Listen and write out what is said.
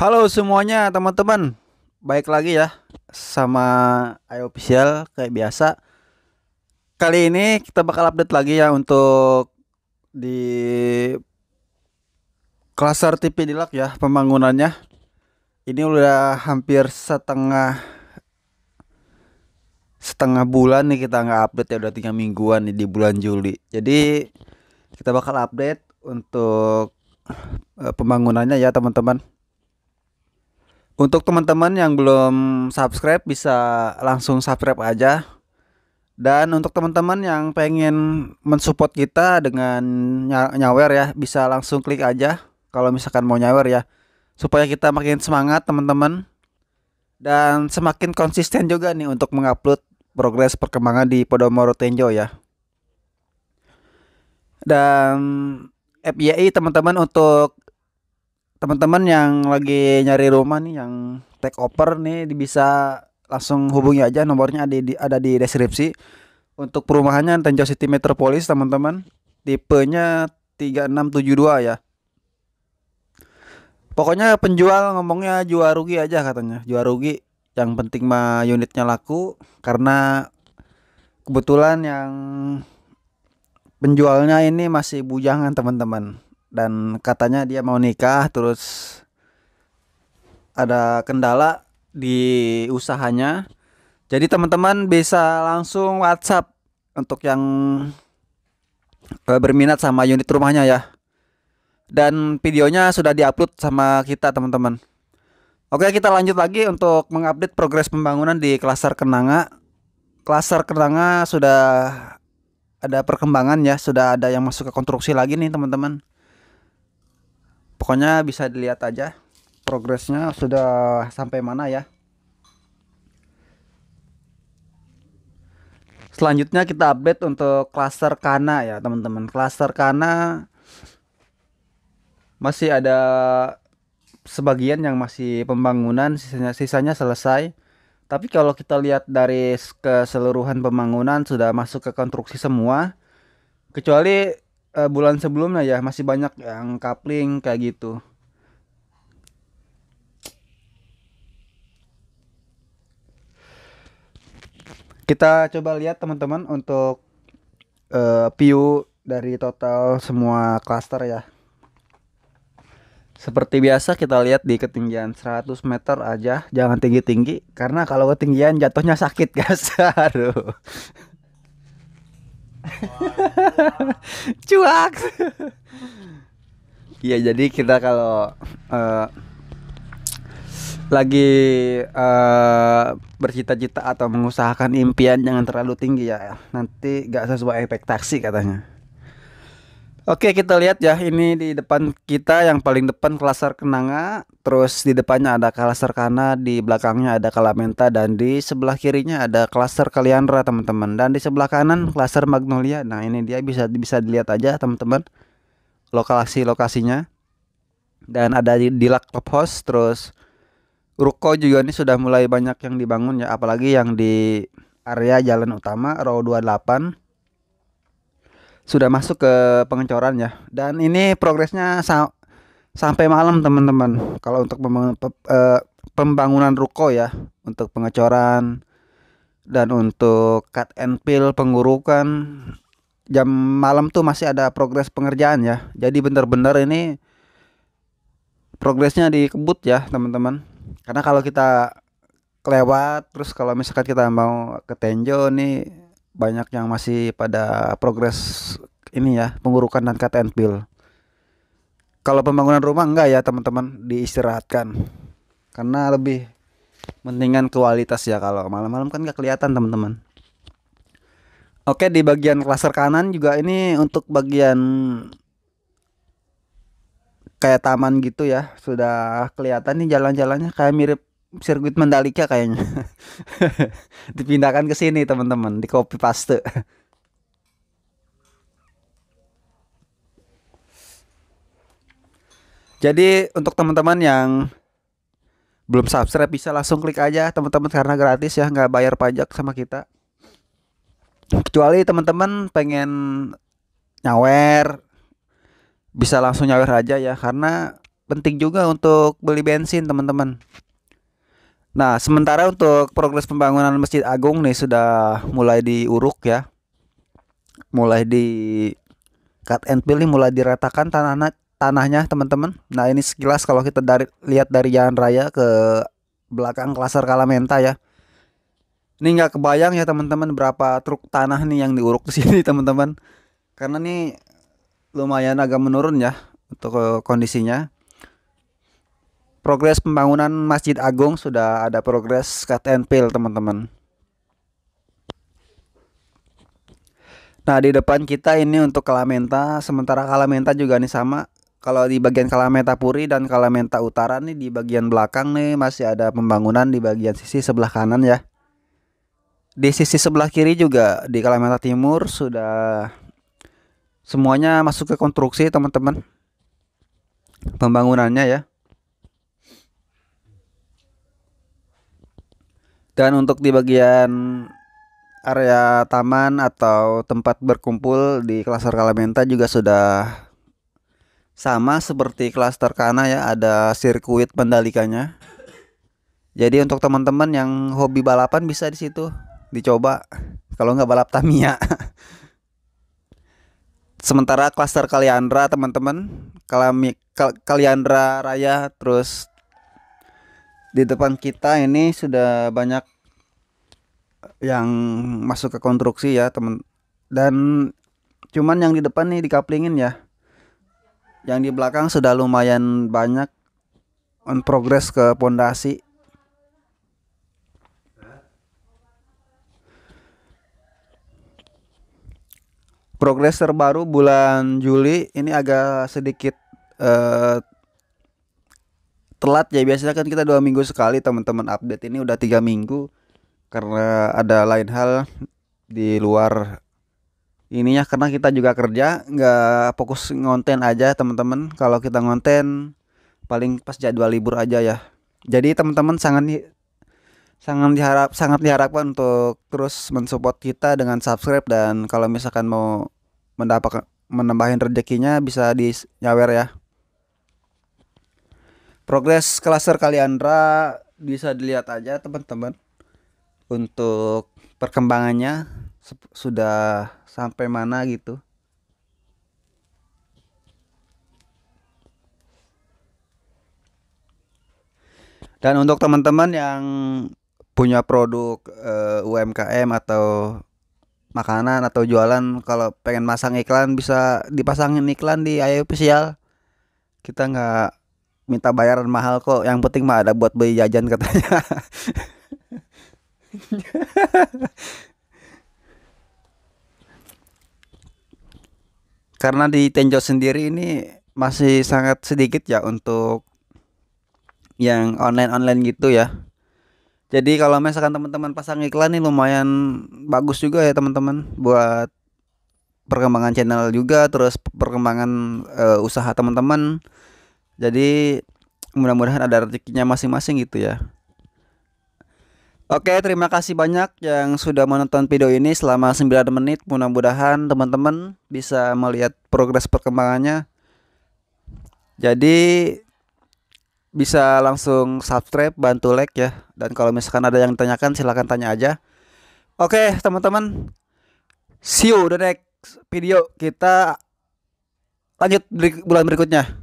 Halo semuanya teman-teman Baik lagi ya Sama I Official Kayak biasa Kali ini kita bakal update lagi ya Untuk Di Klaser TV Dilak ya Pembangunannya Ini udah hampir setengah Setengah bulan nih kita nggak update ya Udah tiga mingguan nih di bulan Juli Jadi Kita bakal update Untuk eh, Pembangunannya ya teman-teman untuk teman-teman yang belum subscribe bisa langsung subscribe aja. Dan untuk teman-teman yang pengen mensupport kita dengan nyawer ya, bisa langsung klik aja kalau misalkan mau nyawer ya. Supaya kita makin semangat teman-teman. Dan semakin konsisten juga nih untuk mengupload progres perkembangan di Podomoro Tenjo ya. Dan FYI teman-teman untuk teman-teman yang lagi nyari rumah nih yang take over nih bisa langsung hubungi aja nomornya ada di ada di deskripsi untuk perumahannya Tanjung City Metropolis teman-teman tipenya 3672 ya pokoknya penjual ngomongnya jual rugi aja katanya jual rugi yang penting mah unitnya laku karena kebetulan yang penjualnya ini masih bujangan teman-teman dan katanya dia mau nikah terus ada kendala di usahanya. Jadi teman-teman bisa langsung WhatsApp untuk yang eh, berminat sama unit rumahnya ya. Dan videonya sudah diupload sama kita teman-teman. Oke, kita lanjut lagi untuk mengupdate progres pembangunan di klaster Kenanga. Klaster Kenanga sudah ada perkembangan ya, sudah ada yang masuk ke konstruksi lagi nih teman-teman pokoknya bisa dilihat aja progresnya sudah sampai mana ya selanjutnya kita update untuk cluster kana ya teman-teman Cluster kana masih ada sebagian yang masih pembangunan sisanya sisanya selesai tapi kalau kita lihat dari keseluruhan pembangunan sudah masuk ke konstruksi semua kecuali uh, bulan sebelumnya ya masih banyak yang kapling kayak gitu kita coba lihat teman-teman untuk uh, view dari total semua cluster ya seperti biasa kita lihat di ketinggian 100 meter aja jangan tinggi-tinggi karena kalau ketinggian jatuhnya sakit guys aduh cuak Iya jadi kita kalau uh, lagi uh, bercita-cita atau mengusahakan impian jangan terlalu tinggi ya nanti gak sesuai ekspektasi katanya. Oke kita lihat ya ini di depan kita yang paling depan kelasar kenanga Terus di depannya ada kelasar kana Di belakangnya ada kalamenta Dan di sebelah kirinya ada kelasar kaliandra teman-teman Dan di sebelah kanan kelasar magnolia Nah ini dia bisa bisa dilihat aja teman-teman Lokasi-lokasinya Dan ada di, di clubhouse Terus Ruko juga ini sudah mulai banyak yang dibangun ya Apalagi yang di area jalan utama Row 28 sudah masuk ke pengecoran ya dan ini progresnya sa sampai malam teman-teman kalau untuk pe uh, eh, pembangunan ruko ya untuk pengecoran dan untuk cut and peel pengurukan jam malam tuh masih ada progres pengerjaan ya jadi bener-bener ini progresnya dikebut ya teman-teman karena kalau kita kelewat terus kalau misalkan kita mau ke Tenjo nih banyak yang masih pada progres ini ya pengurukan dan and pil. Kalau pembangunan rumah enggak ya teman-teman diistirahatkan karena lebih mendingan kualitas ya kalau malam-malam kan nggak kelihatan teman-teman. Oke di bagian klaser kanan juga ini untuk bagian kayak taman gitu ya sudah kelihatan nih jalan-jalannya kayak mirip sirkuit Mandalika kayaknya. Dipindahkan ke sini teman-teman, di copy paste. Jadi untuk teman-teman yang belum subscribe bisa langsung klik aja teman-teman karena gratis ya nggak bayar pajak sama kita. Kecuali teman-teman pengen nyawer bisa langsung nyawer aja ya karena penting juga untuk beli bensin teman-teman. Nah, sementara untuk progres pembangunan Masjid Agung nih sudah mulai diuruk ya. Mulai di cut and fill nih mulai diratakan tanah tanahnya teman-teman. Nah, ini sekilas kalau kita dari lihat dari jalan raya ke belakang klaser Kalamenta ya. Ini nggak kebayang ya teman-teman berapa truk tanah nih yang diuruk di sini teman-teman. Karena nih lumayan agak menurun ya untuk eh, kondisinya progres pembangunan Masjid Agung sudah ada progres cut and peel teman-teman. Nah di depan kita ini untuk Kalamenta, sementara Kalamenta juga nih sama. Kalau di bagian Kalamenta Puri dan Kalamenta Utara nih di bagian belakang nih masih ada pembangunan di bagian sisi sebelah kanan ya. Di sisi sebelah kiri juga di Kalamenta Timur sudah semuanya masuk ke konstruksi teman-teman pembangunannya ya. Dan untuk di bagian area taman atau tempat berkumpul di klaster Kalamenta juga sudah sama seperti klaster Kana ya, ada sirkuit pendalikannya. Jadi untuk teman-teman yang hobi balapan bisa di situ dicoba. Kalau nggak balap Tamiya. Sementara klaster Kaliandra teman-teman, Kalami Kaliandra Raya terus di depan kita ini sudah banyak yang masuk ke konstruksi ya temen dan cuman yang di depan nih dikaplingin ya yang di belakang sudah lumayan banyak on progress ke pondasi progres terbaru bulan Juli ini agak sedikit uh, telat ya biasanya kan kita dua minggu sekali teman-teman update ini udah tiga minggu karena ada lain hal di luar ininya karena kita juga kerja nggak fokus ngonten aja teman-teman kalau kita ngonten paling pas jadwal libur aja ya jadi teman-teman sangat sangat diharap sangat diharapkan untuk terus mensupport kita dengan subscribe dan kalau misalkan mau mendapat menambahin rezekinya bisa di nyawer ya. Progres klaster Kaliandra bisa dilihat aja teman-teman untuk perkembangannya sudah sampai mana gitu. Dan untuk teman-teman yang punya produk e, eh, UMKM atau makanan atau jualan kalau pengen masang iklan bisa dipasangin iklan di Ayo Official. Kita nggak minta bayaran mahal kok, yang penting mah ada buat beli jajan katanya. Karena di Tenjo sendiri ini masih sangat sedikit ya untuk yang online-online gitu ya. Jadi kalau misalkan teman-teman pasang iklan nih lumayan bagus juga ya teman-teman buat perkembangan channel juga terus perkembangan uh, usaha teman-teman. Jadi mudah-mudahan ada rezekinya masing-masing gitu ya. Oke, terima kasih banyak yang sudah menonton video ini selama 9 menit. Mudah-mudahan teman-teman bisa melihat progres perkembangannya. Jadi bisa langsung subscribe, bantu like ya. Dan kalau misalkan ada yang ditanyakan silahkan tanya aja. Oke, teman-teman. See you the next video. Kita lanjut bulan berikutnya.